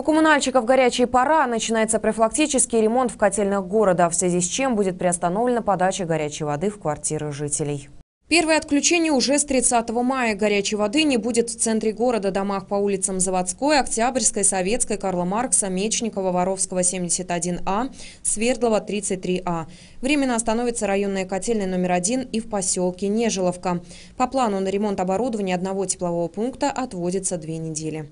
У коммунальщиков горячая пора. Начинается профилактический ремонт в котельных города, в связи с чем будет приостановлена подача горячей воды в квартиры жителей. Первое отключение уже с 30 мая. Горячей воды не будет в центре города, домах по улицам Заводской, Октябрьской, Советской, Карла Маркса, Мечникова, Воровского 71А, Свердлова 33А. Временно остановится районная котельная номер один и в поселке Нежиловка. По плану на ремонт оборудования одного теплового пункта отводится две недели.